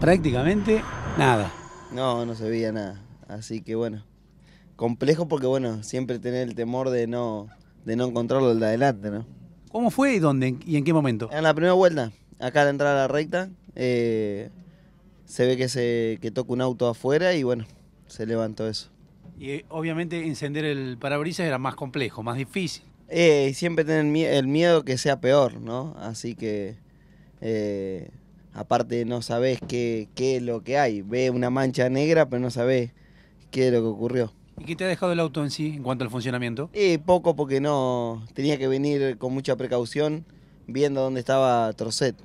prácticamente nada. No, no se veía nada. Así que bueno, complejo porque bueno, siempre tener el temor de no, de no encontrarlo el de adelante, ¿no? ¿Cómo fue y dónde y en qué momento? En la primera vuelta, acá a la entrada a la recta, eh, se ve que se toca un auto afuera y bueno, se levantó eso. Y eh, obviamente encender el parabrisas era más complejo, más difícil. Eh, siempre tener el miedo que sea peor, ¿no? Así que eh, aparte no sabes qué, es lo que hay. Ve una mancha negra, pero no sabes qué es lo que ocurrió. ¿Y qué te ha dejado el auto en sí en cuanto al funcionamiento? Eh, poco porque no tenía que venir con mucha precaución viendo dónde estaba Trocet.